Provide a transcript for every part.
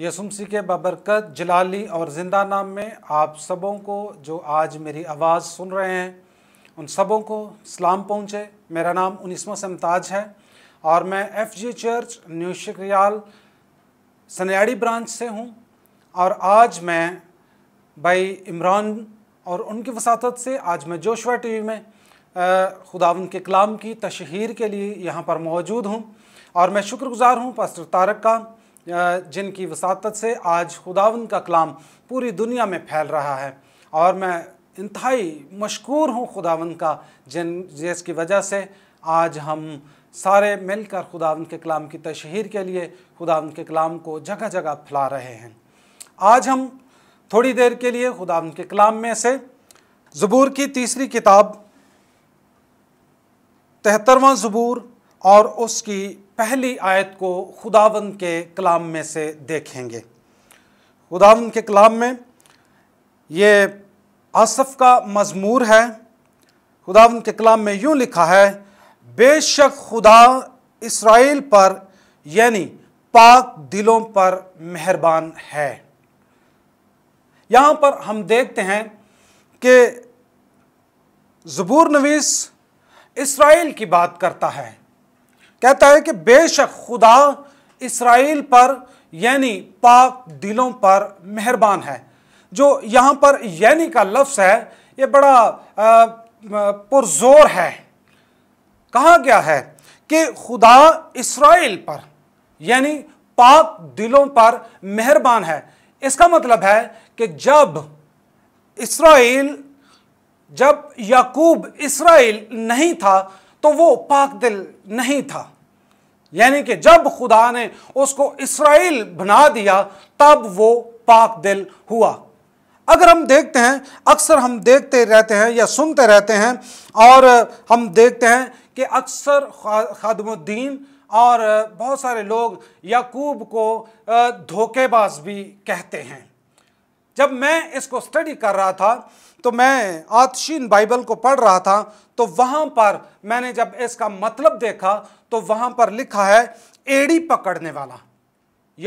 यसुमसी के बबरकत जलाली और ज़िंदा नाम में आप सबों को जो आज मेरी आवाज़ सुन रहे हैं उन सबों को सलाम पहुँचे मेरा नाम उनिसमा समताज है और मैं एफ जी चर्च न्यू शिक्रियाल सनियाड़ी ब्रांच से हूँ और आज मैं भाई इमरान और उनकी वसात से आज मैं जोशवा टी में खुदावन के कलाम की तशहर के लिए यहाँ पर मौजूद हूँ और मैं शुक्रगुज़ार हूँ पास्टर तारक का जिनकी वसात से आज खुदावन का कलाम पूरी दुनिया में फैल रहा है और मैं इंतहाई मशहूर हूँ खुदावन का जिन जिसकी वजह से आज हम सारे मिलकर खुदावन के कलाम की तशहर के लिए खुदावन के कलाम को जगह जगह फैला रहे हैं आज हम थोड़ी देर के लिए खुदावन के कलाम में से ज़बूर की तीसरी किताब तिहत्तरवा ज़बूर और उसकी पहली आयत को खुदावंद के कलाम में से देखेंगे खुदावन के कलाम में ये आसफ़ का मजमूर है खुदावंद के कलाम में यूँ लिखा है बेशक खुदा इसराइल पर यानी पाक दिलों पर मेहरबान है यहाँ पर हम देखते हैं कि ज़बूर नवीस इसराइल की बात करता है कहता है कि बेशक खुदा इसराइल पर यानी पाक दिलों पर मेहरबान है जो यहाँ पर यानी का लफ्स है ये बड़ा पुरजोर है कहा गया है कि खुदा इसराइल पर यानी पाक दिलों पर मेहरबान है इसका मतलब है कि जब इसराइल जब याकूब इसराइल नहीं था तो वो पाक दिल नहीं था यानी कि जब खुदा ने उसको इसराइल बना दिया तब वो पाक दिल हुआ अगर हम देखते हैं अक्सर हम देखते रहते हैं या सुनते रहते हैं और हम देखते हैं कि अक्सर खादमुद्दीन और बहुत सारे लोग याकूब को धोखेबाज भी कहते हैं जब मैं इसको स्टडी कर रहा था तो मैं आतशीन बाइबल को पढ़ रहा था तो वहां पर मैंने जब इसका मतलब देखा तो वहां पर लिखा है एड़ी पकड़ने वाला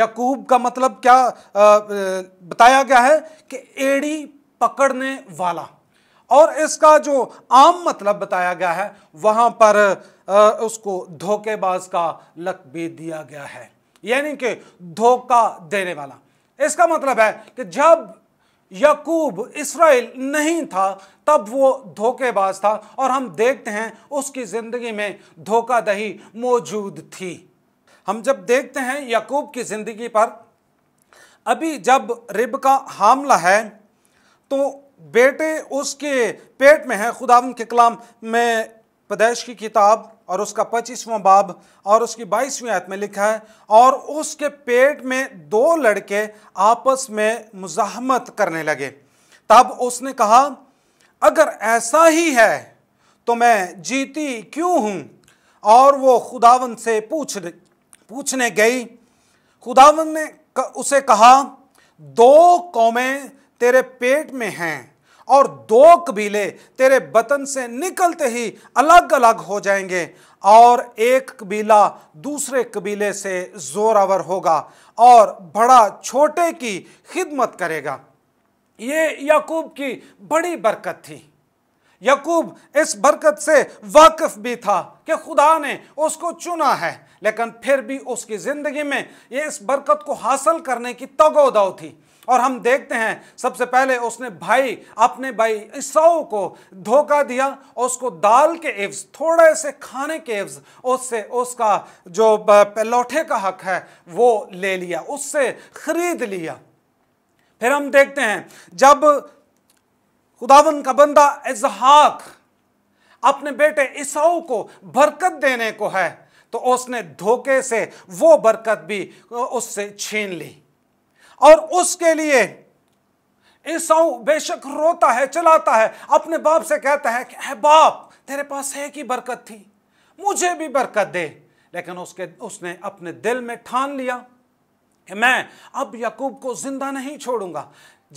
यकूब का मतलब क्या आ, बताया गया है कि एड़ी पकड़ने वाला और इसका जो आम मतलब बताया गया है वहां पर आ, उसको धोखेबाज का लक भी दिया गया है यानी कि धोखा देने वाला इसका मतलब है कि जब यकूब इसराइल नहीं था तब वो धोखेबाज था और हम देखते हैं उसकी ज़िंदगी में धोखा दही मौजूद थी हम जब देखते हैं यकूब की ज़िंदगी पर अभी जब रिब का हमला है तो बेटे उसके पेट में है खुदावन के कलाम में पदेश की किताब और उसका पच्चीसवां बाब और उसकी बाईसवीं आयत में लिखा है और उसके पेट में दो लड़के आपस में मुजाहमत करने लगे तब उसने कहा अगर ऐसा ही है तो मैं जीती क्यों हूँ और वो खुदावन से पूछ पूछने गई खुदावन ने उसे कहा दो कौमें तेरे पेट में हैं और दो कबीले तेरे बतन से निकलते ही अलग अलग हो जाएंगे और एक कबीला दूसरे कबीले से जोरावर होगा और बड़ा छोटे की खिदमत करेगा ये यकूब की बड़ी बरकत थी यकूब इस बरकत से वाकिफ भी था कि खुदा ने उसको चुना है लेकिन फिर भी उसकी ज़िंदगी में ये इस बरकत को हासिल करने की तगोदाव थी और हम देखते हैं सबसे पहले उसने भाई अपने भाई ईसाऊ को धोखा दिया उसको दाल के एव्स थोड़े से खाने के एव्स उससे उसका जो लौटे का हक है वो ले लिया उससे खरीद लिया फिर हम देखते हैं जब खुदावन का बंदा इजहाक अपने बेटे ईसाऊ को बरकत देने को है तो उसने धोखे से वो बरकत भी उससे छीन ली और उसके लिए ईसाऊ बेशक रोता है चलाता है अपने बाप से कहता है कि बाप तेरे पास है कि बरकत थी मुझे भी बरकत दे लेकिन उसके उसने अपने दिल में ठान लिया कि मैं अब यकूब को जिंदा नहीं छोड़ूंगा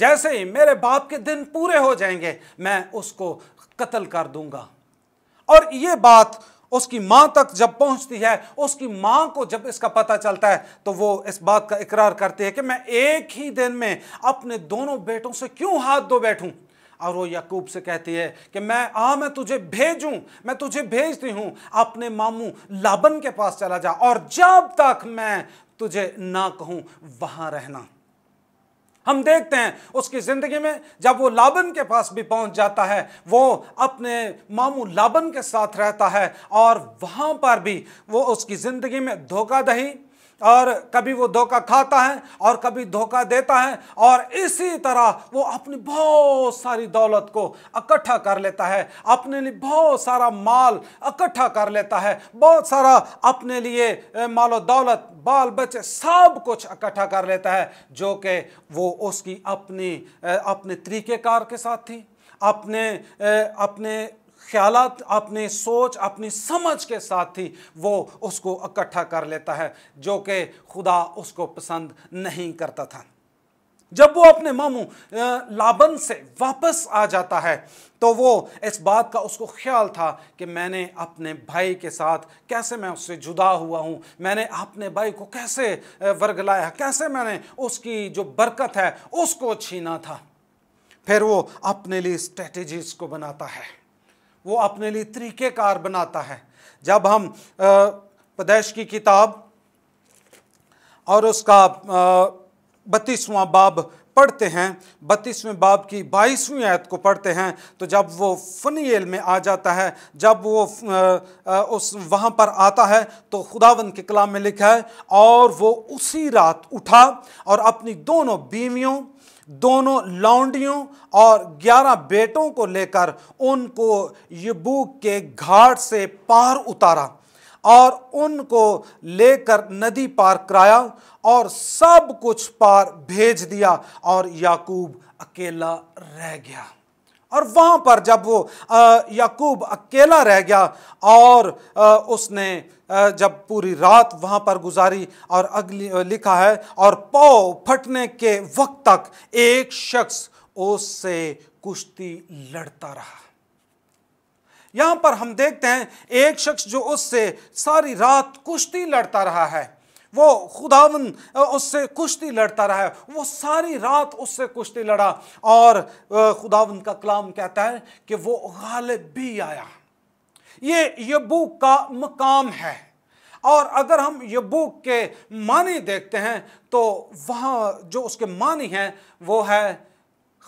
जैसे ही मेरे बाप के दिन पूरे हो जाएंगे मैं उसको कत्ल कर दूंगा और ये बात उसकी मां तक जब पहुंचती है उसकी मां को जब इसका पता चलता है तो वो इस बात का इकरार करती है कि मैं एक ही दिन में अपने दोनों बेटों से क्यों हाथ धो बैठूं और वो यकूब से कहती है कि मैं आ हाँ, मैं तुझे भेजूं मैं तुझे भेजती हूं अपने मामू लाबन के पास चला जा और जब तक मैं तुझे ना कहूं वहां रहना हम देखते हैं उसकी ज़िंदगी में जब वो लाबन के पास भी पहुंच जाता है वो अपने मामू लाबन के साथ रहता है और वहां पर भी वो उसकी ज़िंदगी में धोखाधही और कभी वो धोखा खाता है और कभी धोखा देता है और इसी तरह वो अपनी बहुत सारी दौलत को इकट्ठा कर लेता है अपने लिए बहुत सारा माल इकट्ठा कर लेता है बहुत सारा अपने लिए मालो दौलत बाल बच्चे सब कुछ इकट्ठा कर लेता है जो कि वो उसकी अपनी अपने तरीक़ेकार के साथ थी अपने अपने ख्याल अपने सोच अपनी समझ के साथ ही वो उसको इकट्ठा कर लेता है जो कि खुदा उसको पसंद नहीं करता था जब वो अपने मामू लाबन से वापस आ जाता है तो वो इस बात का उसको ख्याल था कि मैंने अपने भाई के साथ कैसे मैं उससे जुदा हुआ हूँ मैंने अपने भाई को कैसे वर्गलाया कैसे मैंने उसकी जो बरकत है उसको छीना था फिर वो अपने लिए स्ट्रेटजीज को बनाता है वो अपने लिए तरीक़ेकार बनाता है जब हम पदेश की किताब और उसका बत्तीसवां बाब पढ़ते हैं बत्तीसवें बाब की बाईसवीं आयत को पढ़ते हैं तो जब वो फनील में आ जाता है जब वो उस वहाँ पर आता है तो खुदावन के कलाम में लिखा है और वो उसी रात उठा और अपनी दोनों बीवियों दोनों लौंडियों और ग्यारह बेटों को लेकर उनको यबूक के घाट से पार उतारा और उनको लेकर नदी पार कराया और सब कुछ पार भेज दिया और याकूब अकेला रह गया और वहाँ पर जब वो याकूब अकेला रह गया और उसने जब पूरी रात वहाँ पर गुजारी और अगली लिखा है और पौ फटने के वक्त तक एक शख्स उससे कुश्ती लड़ता रहा यहाँ पर हम देखते हैं एक शख्स जो उससे सारी रात कुश्ती लड़ता रहा है वो खुदावन उससे कुश्ती लड़ता रहा वो सारी रात उससे कुश्ती लड़ा और खुदावन का कलाम कहता है कि वो गालिब भी आया ये यबूक का मकाम है और अगर हम यबूक के मानी देखते हैं तो वहाँ जो उसके मानी हैं वो है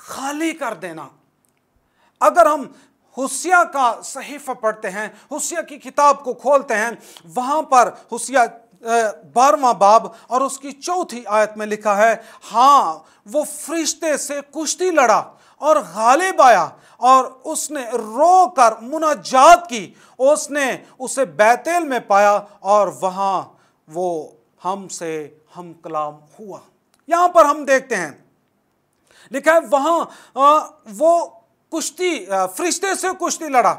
खाली कर देना अगर हम हुसिया का सहीफ़ा पढ़ते हैं हुसिया की किताब को खोलते हैं वहाँ पर हुसिया बारवा बाब और उसकी चौथी आयत में लिखा है हाँ वो फरिश्ते से कुश्ती लड़ा और गालिब आया और उसने रो कर मुनाजात की उसने उसे बैतेल में पाया और वहाँ वो हमसे हम कलाम हुआ यहाँ पर हम देखते हैं लिखा है वहाँ वो कुश्ती फरिश्ते से कुश्ती लड़ा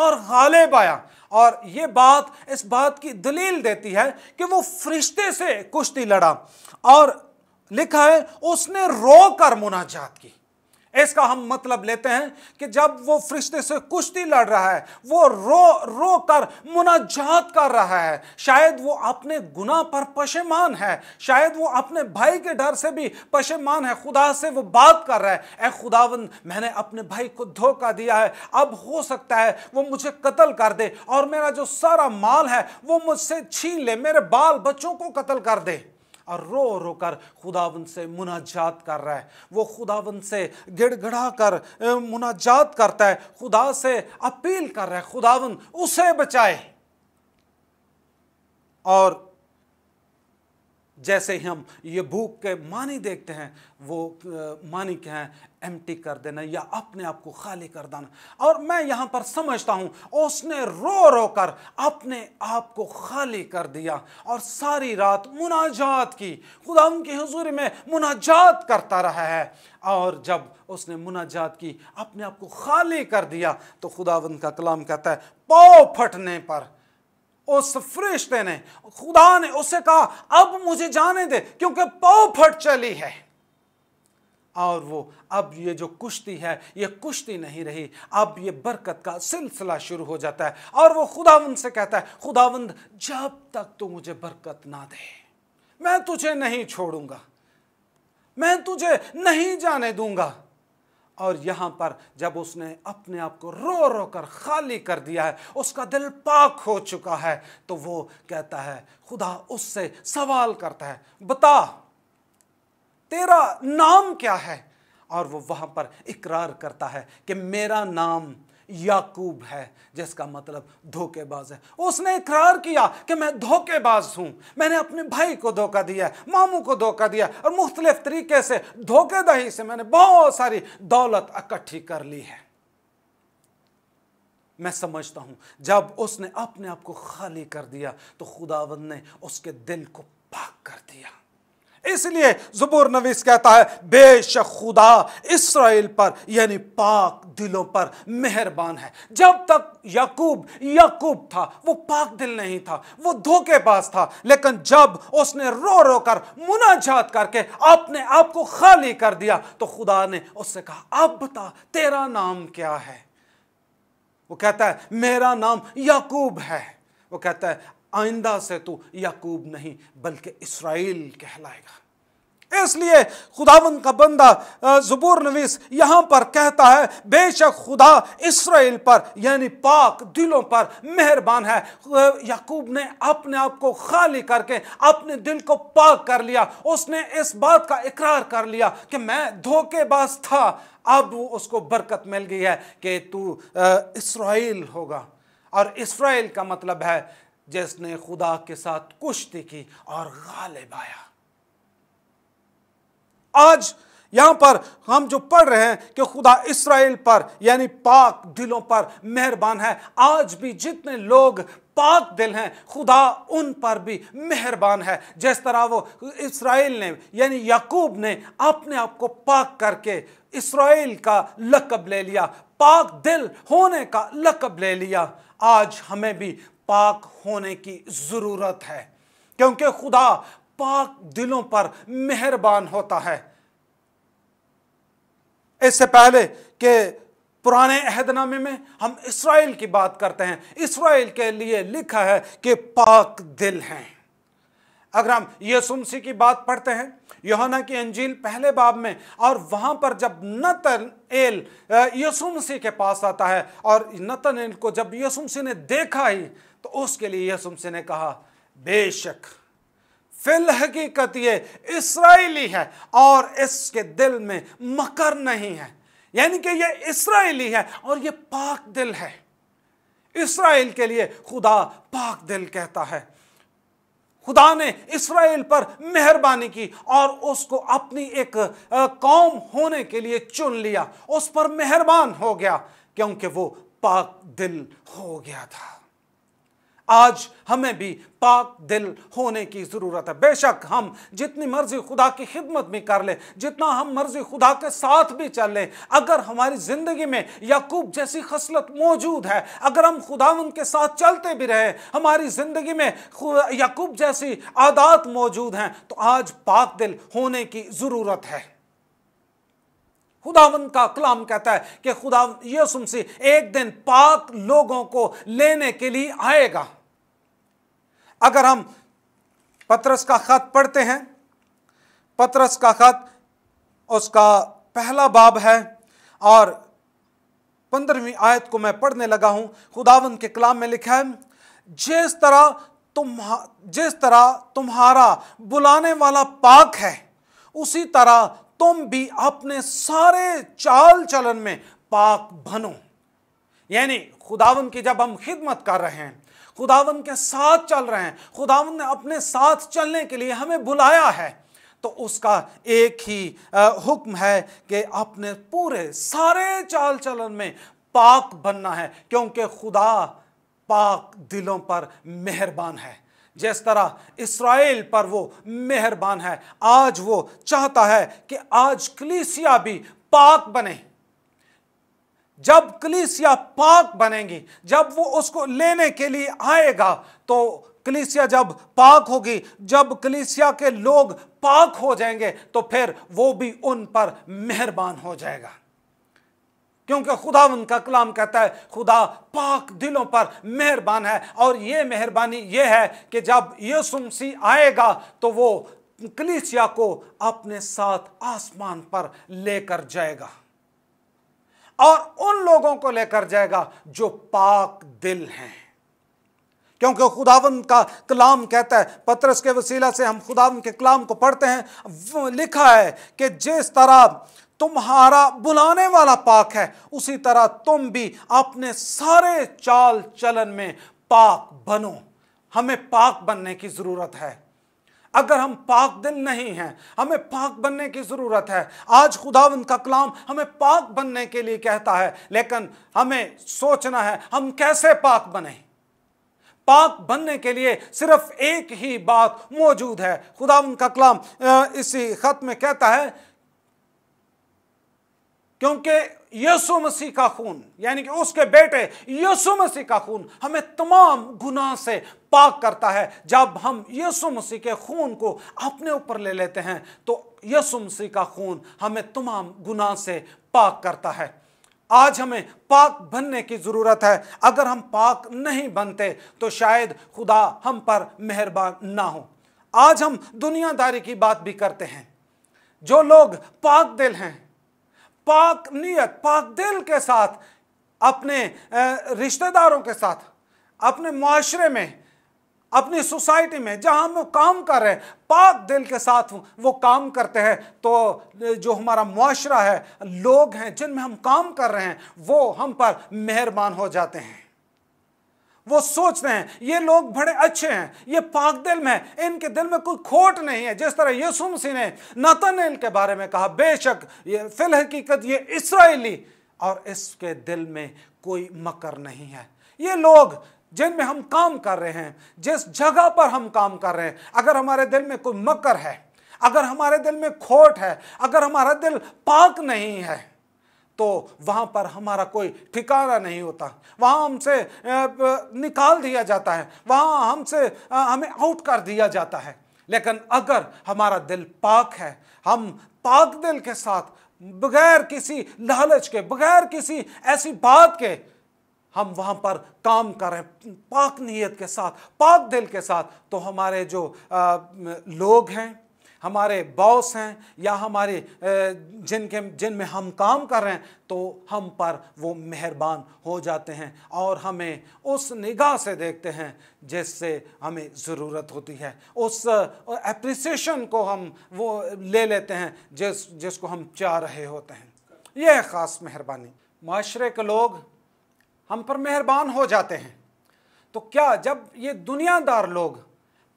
और गालिब आया और ये बात इस बात की दलील देती है कि वो फरिश्ते से कुश्ती लड़ा और लिखा है उसने रो कर मुनाजात की इसका हम मतलब लेते हैं कि जब वो फरिश्ते से कुश्ती लड़ रहा है वो रो रो कर मुनाजात कर रहा है शायद वो अपने गुनाह पर पशेमान है शायद वो अपने भाई के डर से भी पशेमान है खुदा से वो बात कर रहा है ए खुदावन मैंने अपने भाई को धोखा दिया है अब हो सकता है वो मुझे कत्ल कर दे और मेरा जो सारा माल है वो मुझसे छीन ले मेरे बाल बच्चों को कत्ल कर दे और रो रो कर खुदावन से मुनाजात कर रहा है वो खुदावन से गिड़गड़ा कर मुनाजात करता है खुदा से अपील कर रहा है खुदावन उसे बचाए और जैसे हम ये भूख के मानी देखते हैं वो मानी क्या है एम्प्टी कर देना या अपने आप को खाली कर देना और मैं यहाँ पर समझता हूँ उसने रो रो कर अपने आप को खाली कर दिया और सारी रात मुनाजात की खुदा उनकी हजूरी में मुनाजात करता रहा है और जब उसने मुनाजात की अपने आप को खाली कर दिया तो खुदा उनका कलाम कहता है पाव फटने पर उस फरिश्ते ने खुदा ने उसे कहा अब मुझे जाने दे क्योंकि पाव फट चली है और वो अब ये जो कुश्ती है ये कुश्ती नहीं रही अब ये बरकत का सिलसिला शुरू हो जाता है और वो खुदावंद से कहता है खुदावंद जब तक तू मुझे बरकत ना दे मैं तुझे नहीं छोड़ूंगा मैं तुझे नहीं जाने दूंगा और यहाँ पर जब उसने अपने आप को रो रो कर खाली कर दिया है उसका दिल पाक हो चुका है तो वो कहता है खुदा उससे सवाल करता है बता तेरा नाम क्या है और वो वहाँ पर इकरार करता है कि मेरा नाम याकूब है जिसका मतलब धोखेबाज है उसने इकरार किया कि मैं धोखेबाज हूं मैंने अपने भाई को धोखा दिया है मामू को धोखा दिया और मुख्तलिफ तरीके से धोखेदही से मैंने बहुत सारी दौलत इकट्ठी कर ली है मैं समझता हूं जब उसने अपने आप को खाली कर दिया तो खुदावंद ने उसके दिल को पाक कर दिया इसलिए जुबूर नवीस कहता है बेशक खुदा इसराइल पर यानी पाक दिलों पर मेहरबान है जब तक यकूब यकूब था वो पाक दिल नहीं था वो पास था लेकिन जब उसने रो रो कर मुनाजात करके अपने आप को खाली कर दिया तो खुदा ने उससे कहा अब बता तेरा नाम क्या है वो कहता है मेरा नाम याकूब है वो कहता है आइंदा से तो याकूब नहीं बल्कि इसराइल कहलाएगा इसलिए खुदावन का बंदा जबूर नवीस यहां पर कहता है बेशक खुदा इसराइल पर यानी पाक दिलों पर मेहरबान है याकूब ने अपने आप को खाली करके अपने दिल को पाक कर लिया उसने इस बात का इकरार कर लिया कि मैं धोखेबाज था अब उसको बरकत मिल गई है कि तू इसराइल होगा और इसराइल का मतलब है जिसने खुदा के साथ कुश्ती की और गालिब आया आज यहां पर हम जो पढ़ रहे हैं कि खुदा इसराइल पर यानी पाक दिलों पर मेहरबान है आज भी जितने लोग पाक दिल हैं खुदा उन पर भी मेहरबान है जिस तरह वो इसराइल ने यानी यकूब ने अपने आप को पाक करके इसराइल का लकब ले लिया पाक दिल होने का लकब ले लिया आज हमें भी पाक होने की ज़रूरत है क्योंकि खुदा पाक दिलों पर मेहरबान होता है इससे पहले कि पुराने अहदनामे में हम इसराइल की बात करते हैं इसराइल के लिए लिखा है कि पाक दिल हैं अगर हम यसुमसी की बात पढ़ते हैं योहना की अंजील पहले बाब में और वहां पर जब नतन एल यसुमसी के पास आता है और नतन एल को जब यसुमसी ने देखा ही तो उसके लिए यसुमसी ने कहा बेशक फिल हकीकत ये इसराइली है और इसके दिल में मकर नहीं है यानी कि ये इसराइली है और ये पाक दिल है इसराइल के लिए खुदा पाक दिल कहता है खुदा ने इसराइल पर मेहरबानी की और उसको अपनी एक कौम होने के लिए चुन लिया उस पर मेहरबान हो गया क्योंकि वो पाक दिल हो गया था आज हमें भी पाक दिल होने की ज़रूरत है बेशक हम जितनी मर्ज़ी खुदा की खिदमत भी कर लें जितना हम मर्ज़ी खुदा के साथ भी चल लें अगर हमारी ज़िंदगी में याकूब जैसी खसलत मौजूद है अगर हम खुदा उनके साथ चलते भी रहे हमारी ज़िंदगी में याकूब जैसी आदात मौजूद हैं तो आज पाक दिल होने की ज़रूरत है खुदावन का कलाम कहता है कि खुदा यह सुनसी एक दिन पाक लोगों को लेने के लिए आएगा अगर हम पत्रस का ख़त पढ़ते हैं पत्रस का ख़त उसका पहला बाब है और पंद्रहवीं आयत को मैं पढ़ने लगा हूँ खुदावन के कलाम में लिखा है जिस तरह तुम जिस तरह तुम्हारा बुलाने वाला पाक है उसी तरह तुम भी अपने सारे चाल चलन में पाक बनो यानी खुदावन की जब हम खिदमत कर रहे हैं खुदावन के साथ चल रहे हैं खुदावन ने अपने साथ चलने के लिए हमें बुलाया है तो उसका एक ही हुक्म है कि अपने पूरे सारे चाल चलन में पाक बनना है क्योंकि खुदा पाक दिलों पर मेहरबान है जिस तरह इसराइल पर वो मेहरबान है आज वो चाहता है कि आज कलीसिया भी पाक बने जब कलीसिया पाक बनेगी जब वो उसको लेने के लिए आएगा तो कलीसिया जब पाक होगी जब कलीसिया के लोग पाक हो जाएंगे तो फिर वो भी उन पर मेहरबान हो जाएगा क्योंकि खुदा उनका कलाम कहता है खुदा पाक दिलों पर मेहरबान है और ये मेहरबानी ये है कि जब ये सुमसी आएगा तो वो कलीसिया को अपने साथ आसमान पर लेकर जाएगा और उन लोगों को लेकर जाएगा जो पाक दिल हैं क्योंकि खुदावन का कलाम कहता है पत्रस के वसीला से हम खुदावन के कलाम को पढ़ते हैं लिखा है कि जिस तरह तुम्हारा बुलाने वाला पाक है उसी तरह तुम भी अपने सारे चाल चलन में पाक बनो हमें पाक बनने की ज़रूरत है अगर हम पाक दिन नहीं हैं हमें पाक बनने की ज़रूरत है आज खुदावंद का कलाम हमें पाक बनने के लिए कहता है लेकिन हमें सोचना है हम कैसे पाक बने पाक बनने के लिए सिर्फ एक ही बात मौजूद है खुदावंद का कलाम इसी ख़त में कहता है क्योंकि यसु मसीह का खून यानी कि उसके बेटे यसु मसीह का खून हमें तमाम गुनाह से पाक करता है जब हम यसु मसीह के खून को अपने ऊपर ले लेते हैं तो यसु मसीह का खून हमें तमाम गुनाह से पाक करता है आज हमें पाक बनने की ज़रूरत है अगर हम पाक नहीं बनते तो शायद खुदा हम पर मेहरबान ना हो आज हम दुनियादारी की बात भी करते हैं जो लोग पाक दिल हैं पाक नीयत पाक दिल के साथ अपने रिश्तेदारों के साथ अपने माशरे में अपनी सोसाइटी में जहां हम काम कर रहे हैं पाक दिल के साथ वो काम करते हैं तो जो हमारा मुआशरा है लोग हैं जिनमें हम काम कर रहे हैं वो हम पर मेहरबान हो जाते हैं वो सोच रहे हैं ये लोग बड़े अच्छे हैं ये पाक दिल में इनके दिल में कोई खोट नहीं है जिस तरह यसुम सिंह ने नतन के बारे में कहा बेशक ये फिल हकीकत ये इसराइली और इसके दिल में कोई मकर नहीं है ये लोग जिनमें हम काम कर रहे हैं जिस जगह पर हम काम कर रहे हैं अगर हमारे दिल में कोई मकर है अगर हमारे दिल में खोट है अगर हमारा दिल पाक नहीं है तो वहाँ पर हमारा कोई ठिकाना नहीं होता वहाँ हमसे निकाल दिया जाता है वहाँ हमसे हमें आउट कर दिया जाता है लेकिन अगर हमारा दिल पाक है हम पाक दिल के साथ बगैर किसी लालच के बगैर किसी ऐसी बात के हम वहाँ पर काम करें पाक नीयत के साथ पाक दिल के साथ तो हमारे जो आ, लोग हैं हमारे बॉस हैं या हमारे जिनके जिनमें हम काम कर रहे हैं तो हम पर वो मेहरबान हो जाते हैं और हमें उस निगाह से देखते हैं जिससे हमें ज़रूरत होती है उस एप्रिसिएशन को हम वो ले लेते हैं जिस जिसको हम चाह रहे होते हैं यह ख़ास मेहरबानी माशरे के लोग हम पर मेहरबान हो जाते हैं तो क्या जब ये दुनियादार लोग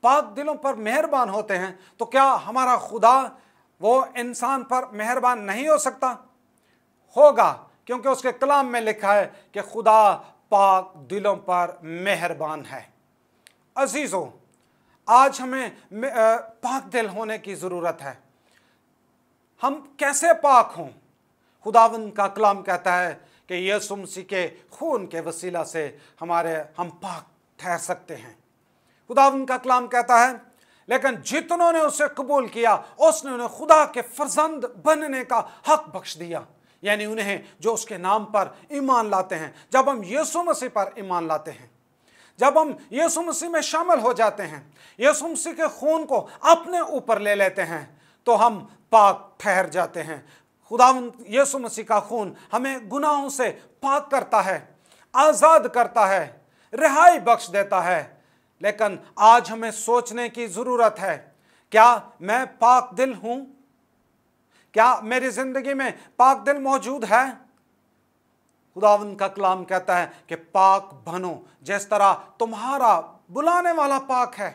पाक दिलों पर मेहरबान होते हैं तो क्या हमारा खुदा वो इंसान पर मेहरबान नहीं हो सकता होगा क्योंकि उसके कलाम में लिखा है कि खुदा पाक दिलों पर मेहरबान है अजीज़ों आज हमें पाक दिल होने की ज़रूरत है हम कैसे पाक हों खुदावन का कलाम कहता है कि सुमसी के खून के वसीला से हमारे हम पाक ठहर सकते हैं खुदा उनका कलाम कहता है लेकिन जितनों ने उसे कबूल किया उसने उन्हें खुदा के फर्जंद बनने का हक बख्श दिया यानी उन्हें जो उसके नाम पर ईमान लाते हैं जब हम यीशु मसीह पर ईमान लाते हैं जब हम यीशु मसीह में शामिल हो जाते हैं यीशु मसीह के खून को अपने ऊपर ले लेते हैं तो हम पाक ठहर जाते हैं खुदा यीशु मसीह का खून हमें गुनाहों से पाक करता है आज़ाद करता है रिहाई बख्श देता है लेकिन आज हमें सोचने की ज़रूरत है क्या मैं पाक दिल हूं क्या मेरी ज़िंदगी में पाक दिल मौजूद है खुदावन का कलाम कहता है कि पाक बनो जिस तरह तुम्हारा बुलाने वाला पाक है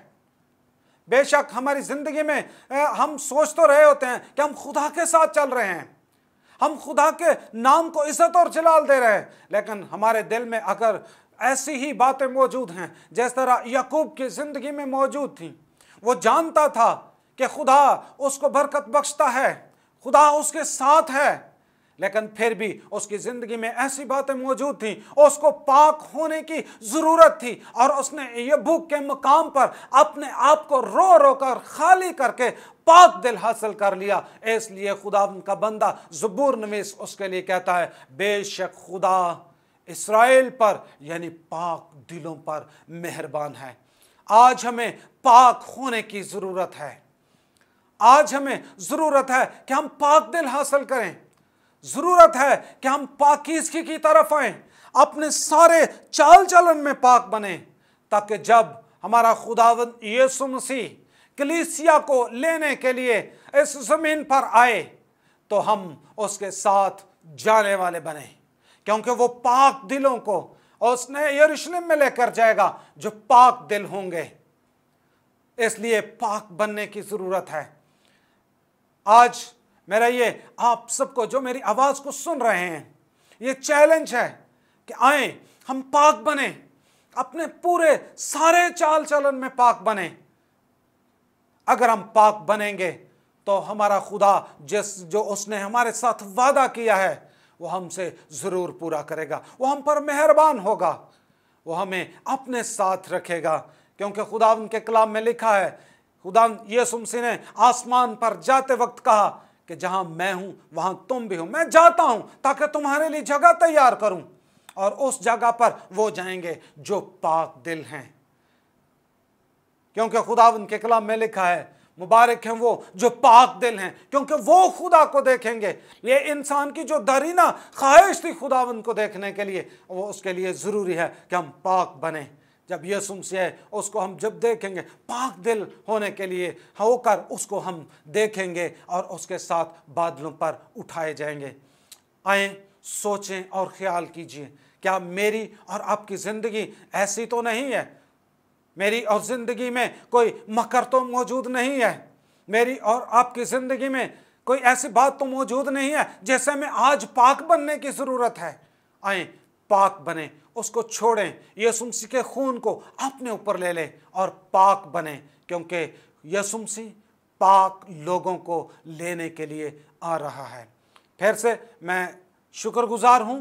बेशक हमारी ज़िंदगी में हम सोच तो रहे होते हैं कि हम खुदा के साथ चल रहे हैं हम खुदा के नाम को इज़्ज़त और जलाल दे रहे हैं लेकिन हमारे दिल में अगर ऐसी ही बातें मौजूद हैं जिस तरह यकूब की ज़िंदगी में मौजूद थी वो जानता था कि खुदा उसको बरकत बख्शता है खुदा उसके साथ है लेकिन फिर भी उसकी ज़िंदगी में ऐसी बातें मौजूद थी उसको पाक होने की ज़रूरत थी और उसने यबूक के मकाम पर अपने आप को रो रो कर खाली करके पाक दिल हासिल कर लिया इसलिए खुदा का बंदा जबूर नवीस उसके लिए कहता है बेशक खुदा इसराइल पर यानी पाक दिलों पर मेहरबान है आज हमें पाक होने की ज़रूरत है आज हमें ज़रूरत है कि हम पाक दिल हासिल करें ज़रूरत है कि हम पाकिजगी की तरफ आएं अपने सारे चाल चलन में पाक बने ताकि जब हमारा खुदावंद यीशु मसीह कलीसिया को लेने के लिए इस ज़मीन पर आए तो हम उसके साथ जाने वाले बने क्योंकि वो पाक दिलों को और उसने यरूशलेम में लेकर जाएगा जो पाक दिल होंगे इसलिए पाक बनने की ज़रूरत है आज मेरा ये आप सबको जो मेरी आवाज़ को सुन रहे हैं ये चैलेंज है कि आए हम पाक बने अपने पूरे सारे चाल चलन में पाक बने अगर हम पाक बनेंगे तो हमारा खुदा जिस जो उसने हमारे साथ वादा किया है वो हमसे ज़रूर पूरा करेगा वो हम पर मेहरबान होगा वो हमें अपने साथ रखेगा क्योंकि खुदा उनके कलाम में लिखा है खुदा ये सुमसी ने आसमान पर जाते वक्त कहा कि जहाँ मैं हूँ वहाँ तुम भी हो मैं जाता हूँ ताकि तुम्हारे लिए जगह तैयार करूँ और उस जगह पर वो जाएंगे जो पाक दिल हैं क्योंकि खुदा उनके कलाम में लिखा है मुबारक हैं वो जो पाक दिल हैं क्योंकि वो खुदा को देखेंगे ये इंसान की जो दरीना ख्वाहिश थी खुदावन को देखने के लिए वो उसके लिए ज़रूरी है कि हम पाक बने जब यसु है उसको हम जब देखेंगे पाक दिल होने के लिए होकर उसको हम देखेंगे और उसके साथ बादलों पर उठाए जाएंगे आए सोचें और ख्याल कीजिए क्या मेरी और आपकी ज़िंदगी ऐसी तो नहीं है मेरी और ज़िंदगी में कोई मकर तो मौजूद नहीं है मेरी और आपकी ज़िंदगी में कोई ऐसी बात तो मौजूद नहीं है जैसे हमें आज पाक बनने की ज़रूरत है आए पाक बने उसको छोड़ें यसुमसी के खून को अपने ऊपर ले लें और पाक बने क्योंकि यसुमसी पाक लोगों को लेने के लिए आ रहा है फिर से मैं शुक्रगुजार हूँ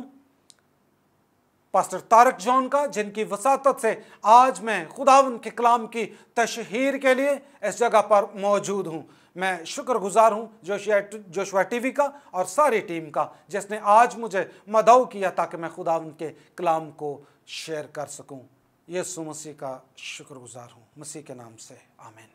पास्टर तारक जॉन का जिनकी वसात से आज मैं खुदावन के कलाम की तशहर के लिए इस जगह पर मौजूद हूँ मैं शुक्रगुजार हूँ जोशिया टी टीवी का और सारी टीम का जिसने आज मुझे मदऊ किया ताकि मैं खुदावन के कलाम को शेयर कर सकूँ यसु मसीह का शुक्रगुजार हूँ मसीह के नाम से आमीन